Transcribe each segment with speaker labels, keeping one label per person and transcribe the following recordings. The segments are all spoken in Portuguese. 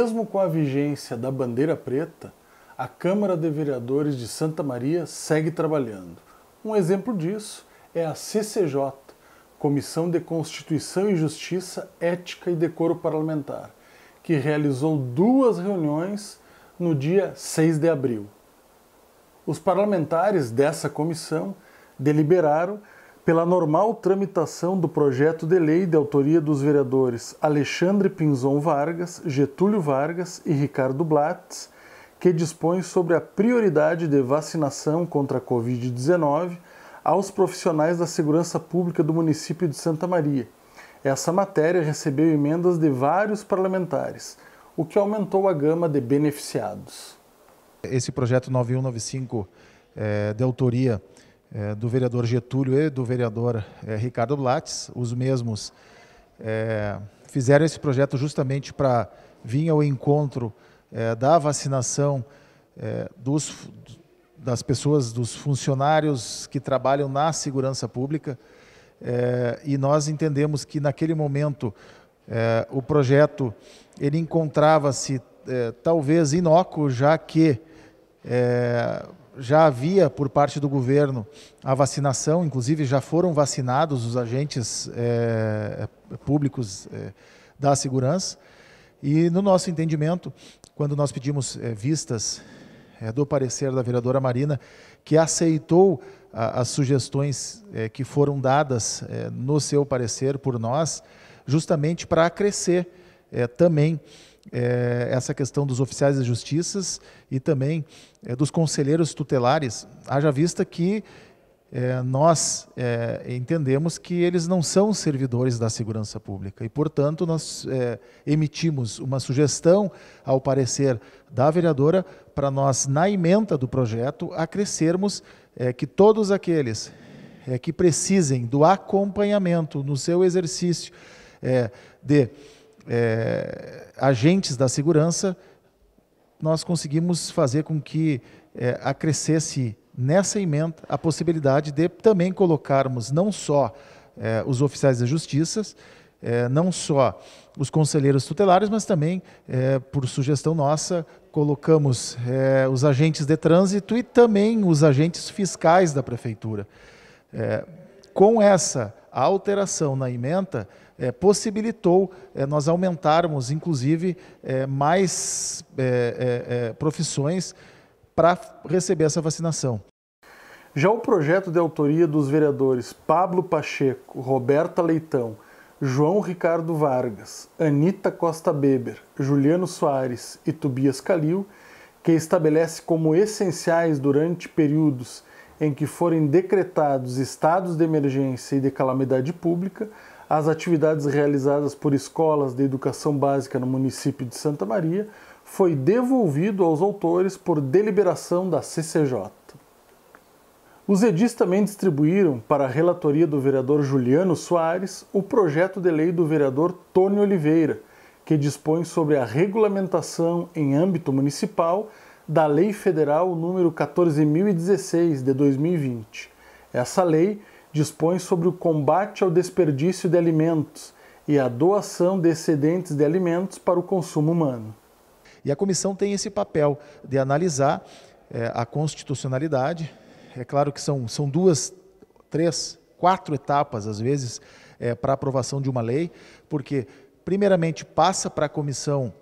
Speaker 1: mesmo com a vigência da bandeira preta, a Câmara de Vereadores de Santa Maria segue trabalhando. Um exemplo disso é a CCJ, Comissão de Constituição e Justiça, Ética e Decoro Parlamentar, que realizou duas reuniões no dia 6 de abril. Os parlamentares dessa comissão deliberaram pela normal tramitação do projeto de lei de autoria dos vereadores Alexandre Pinzon Vargas, Getúlio Vargas e Ricardo Blatz, que dispõe sobre a prioridade de vacinação contra a Covid-19 aos profissionais da segurança pública do município de Santa Maria. Essa matéria recebeu emendas de vários parlamentares, o que aumentou a gama de beneficiados.
Speaker 2: Esse projeto 9195 é, eh, de autoria é, do vereador Getúlio e do vereador é, Ricardo Blattes, os mesmos é, fizeram esse projeto justamente para vir ao encontro é, da vacinação é, dos, das pessoas, dos funcionários que trabalham na segurança pública. e nós entendemos que naquele momento é, o projeto ele encontrava-se é, talvez inócuo, já que é, já havia por parte do governo a vacinação, inclusive já foram vacinados os agentes é, públicos é, da segurança. E no nosso entendimento, quando nós pedimos é, vistas do parecer da vereadora Marina, que aceitou a, as sugestões que foram dadas no seu parecer por nós, justamente para crescer também é, essa questão dos oficiais de justiças e também é, dos conselheiros tutelares, haja vista que é, nós é, entendemos que eles não são servidores da segurança pública e, portanto, nós é, emitimos uma sugestão ao parecer da vereadora para nós, na emenda do projeto, acrescermos é, que todos aqueles que precisem do acompanhamento no seu exercício de é, agentes da segurança, nós conseguimos fazer com que é, acrescesse nessa emenda a possibilidade de também colocarmos não só é, os oficiais da justiça, é, não só os conselheiros tutelares, mas também, é, por sugestão nossa, colocamos é, os agentes de trânsito e também os agentes fiscais da prefeitura. com essa alteração na emenda, é, possibilitou é, nós aumentarmos, inclusive, é, mais é, é, profissões para receber essa vacinação.
Speaker 1: Já o projeto de
Speaker 2: autoria dos
Speaker 1: vereadores Pablo Pacheco, Roberta Leitão, João Ricardo Vargas, Anita Costa Beber, Juliano Soares e Tobias Calil, que estabelece como essenciais durante períodos em que forem decretados estados de emergência e de calamidade pública as atividades realizadas por escolas de educação básica no município de Santa Maria foi devolvido aos autores por deliberação da CCJ. Os edis também distribuíram para a relatoria do vereador Juliano Soares o projeto de lei do vereador Tony Oliveira, que dispõe sobre a regulamentação em âmbito municipal da Lei Federal número 14016 de 2020. Essa lei dispõe sobre o combate ao desperdício de alimentos e a doação de
Speaker 2: excedentes de alimentos para o consumo humano. E a comissão tem esse papel de analisar é, a constitucionalidade. É claro que são, são duas, três, quatro etapas, às vezes, é, para aprovação de uma lei, porque, primeiramente, passa para a comissão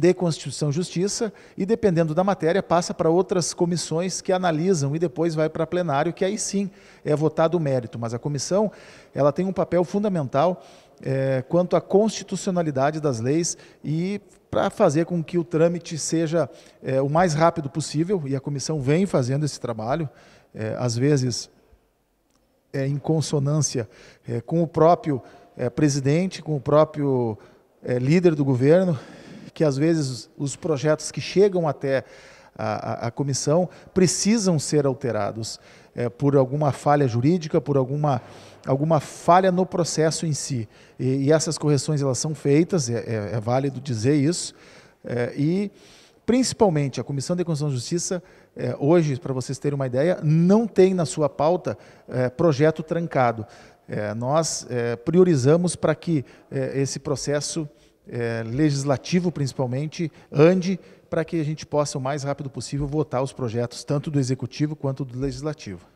Speaker 2: de Constituição e Justiça e, dependendo da matéria, passa para outras comissões que analisam e depois vai para plenário, que aí sim é votado o mérito. Mas a comissão ela tem um papel fundamental é, quanto à constitucionalidade das leis e para fazer com que o trâmite seja é, o mais rápido possível, e a comissão vem fazendo esse trabalho, é, às vezes em consonância com o próprio presidente, com o próprio líder do governo, que às vezes os projetos que chegam até a, a, a comissão precisam ser alterados é, por alguma falha jurídica, por alguma, alguma falha no processo em si. E, e essas correções elas são feitas, é, é, é válido dizer isso, é, e principalmente a Comissão de Constituição e Justiça, é, hoje, para vocês terem uma ideia, não tem na sua pauta projeto trancado. nós priorizamos para que esse processo é, legislativo, principalmente, ande para que a gente possa o mais rápido possível votar os projetos, tanto do executivo quanto do legislativo.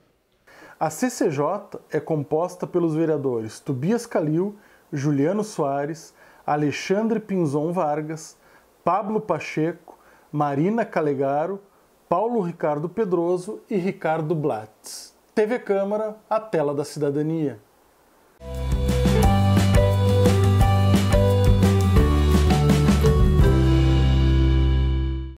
Speaker 2: A
Speaker 1: CCJ é composta pelos vereadores Tobias Calil, Juliano Soares, Alexandre Pinzon Vargas, Pablo Pacheco, Marina Calegaro, Paulo Ricardo Pedroso e Ricardo Blatz. TV Câmara, a tela da cidadania.